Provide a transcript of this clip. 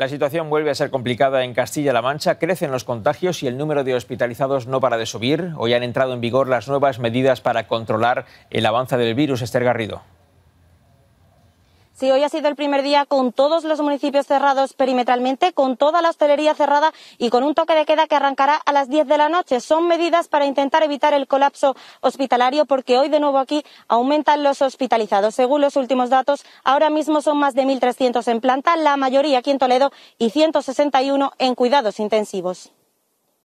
La situación vuelve a ser complicada en Castilla-La Mancha, crecen los contagios y el número de hospitalizados no para de subir. Hoy han entrado en vigor las nuevas medidas para controlar el avance del virus, Esther Garrido. Sí, hoy ha sido el primer día con todos los municipios cerrados perimetralmente, con toda la hostelería cerrada y con un toque de queda que arrancará a las 10 de la noche. Son medidas para intentar evitar el colapso hospitalario porque hoy de nuevo aquí aumentan los hospitalizados. Según los últimos datos, ahora mismo son más de 1.300 en planta, la mayoría aquí en Toledo y 161 en cuidados intensivos.